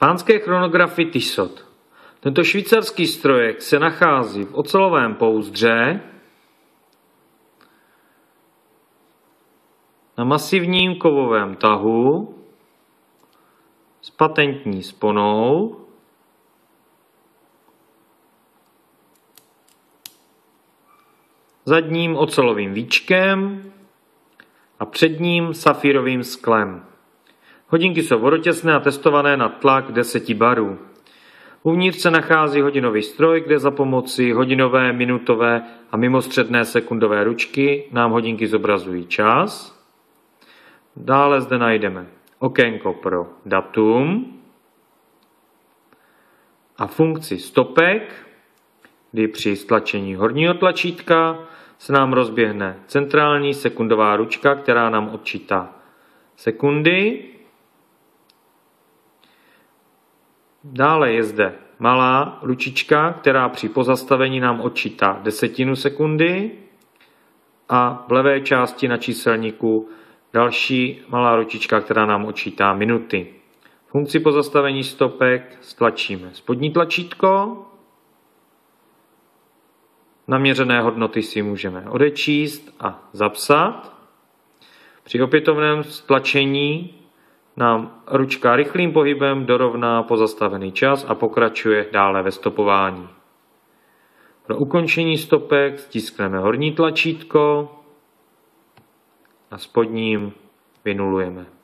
Pánské chronografy Tissot. Tento švýcarský strojek se nachází v ocelovém pouzdře na masivním kovovém tahu s patentní sponou zadním ocelovým víčkem a předním safírovým sklem. Hodinky jsou vodotěsné a testované na tlak 10 barů. Uvnitř se nachází hodinový stroj, kde za pomoci hodinové, minutové a mimostředné sekundové ručky nám hodinky zobrazují čas. Dále zde najdeme okénko pro datum a funkci stopek, kdy při stlačení horního tlačítka se nám rozběhne centrální sekundová ručka, která nám odčítá sekundy Dále je zde malá ručička, která při pozastavení nám odčítá desetinu sekundy a v levé části na číselníku další malá ručička, která nám odčítá minuty. Funkci pozastavení stopek stlačíme spodní tlačítko, naměřené hodnoty si můžeme odečíst a zapsat. Při opětovném stlačení nám ručka rychlým pohybem dorovná pozastavený čas a pokračuje dále ve stopování. Pro ukončení stopek stiskneme horní tlačítko a spodním vynulujeme.